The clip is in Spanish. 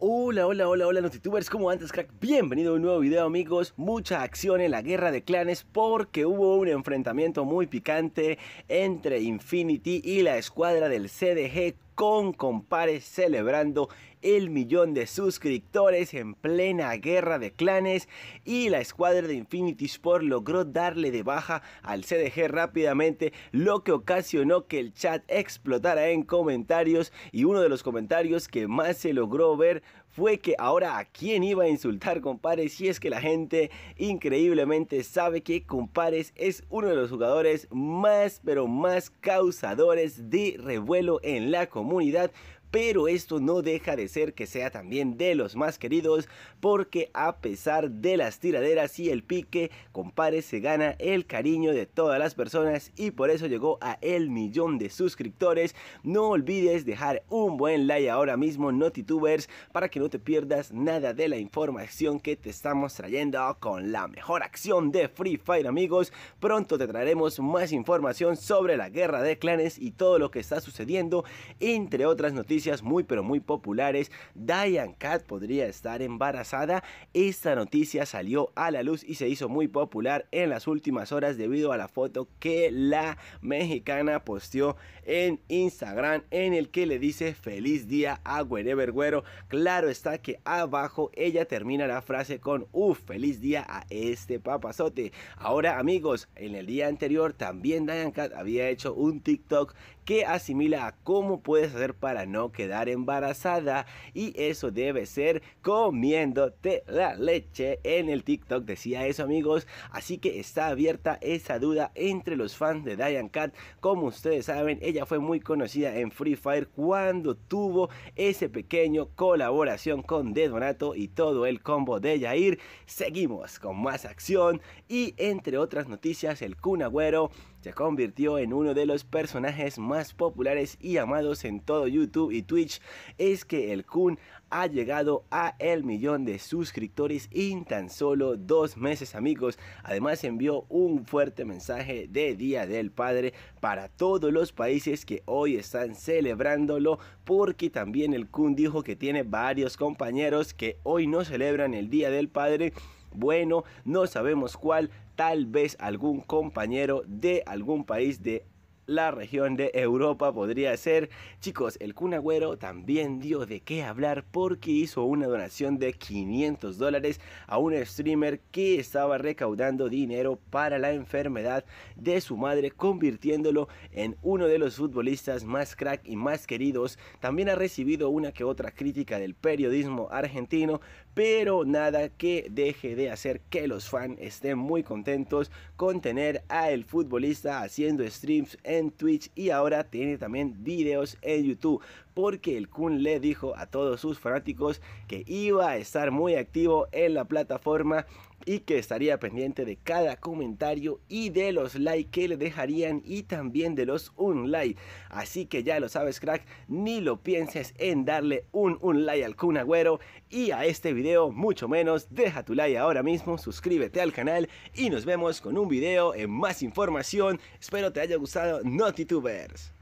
Hola, hola, hola, hola, notitubers, como antes, crack, bienvenido a un nuevo video, amigos. Mucha acción en la guerra de clanes porque hubo un enfrentamiento muy picante entre Infinity y la escuadra del CDG con Compares celebrando el millón de suscriptores en plena guerra de clanes y la escuadra de Infinity Sport logró darle de baja al CDG rápidamente, lo que ocasionó que el chat explotara en comentarios y uno de los comentarios que más se logró ver fue que ahora a quién iba a insultar Compares si es que la gente increíblemente sabe que Compares es uno de los jugadores más pero más causadores de revuelo en la comunidad comunidad pero esto no deja de ser que sea también de los más queridos porque a pesar de las tiraderas y el pique, compares se gana el cariño de todas las personas y por eso llegó a el millón de suscriptores. No olvides dejar un buen like ahora mismo, NotiTubers para que no te pierdas nada de la información que te estamos trayendo con la mejor acción de Free Fire amigos. Pronto te traeremos más información sobre la guerra de clanes y todo lo que está sucediendo, entre otras noticias muy pero muy populares, Diane Cat podría estar embarazada. Esta noticia salió a la luz y se hizo muy popular en las últimas horas debido a la foto que la mexicana posteó en Instagram en el que le dice feliz día a Wherever Güero. Claro está que abajo ella termina la frase con uff, feliz día a este papazote. Ahora amigos, en el día anterior también Diane Cat había hecho un TikTok que asimila a cómo puedes hacer para no quedar embarazada y eso debe ser comiéndote la leche. En el TikTok decía eso amigos, así que está abierta esa duda entre los fans de Diane Cat. Como ustedes saben, ella fue muy conocida en Free Fire cuando tuvo ese pequeño colaboración con De Donato y todo el combo de Jair. Seguimos con más acción y entre otras noticias, el Kunagüero se convirtió en uno de los personajes más populares y amados en todo YouTube y Twitch es que el Kun ha llegado a el millón de suscriptores en tan solo dos meses amigos. Además envió un fuerte mensaje de Día del Padre para todos los países que hoy están celebrándolo porque también el Kun dijo que tiene varios compañeros que hoy no celebran el Día del Padre. Bueno, no sabemos cuál, tal vez algún compañero de algún país de la región de Europa podría ser. Chicos, el cunagüero también dio de qué hablar porque hizo una donación de 500 dólares a un streamer que estaba recaudando dinero para la enfermedad de su madre, convirtiéndolo en uno de los futbolistas más crack y más queridos. También ha recibido una que otra crítica del periodismo argentino, pero nada que deje de hacer que los fans estén muy contentos con tener a el futbolista haciendo streams en en Twitch y ahora tiene también videos en YouTube porque el Kun le dijo a todos sus fanáticos que iba a estar muy activo en la plataforma y que estaría pendiente de cada comentario y de los likes que le dejarían y también de los un like. Así que ya lo sabes, crack, ni lo pienses en darle un un like al Kun Agüero y a este video mucho menos. Deja tu like ahora mismo, suscríbete al canal y nos vemos con un video en más información. Espero te haya gustado, NotiTubers.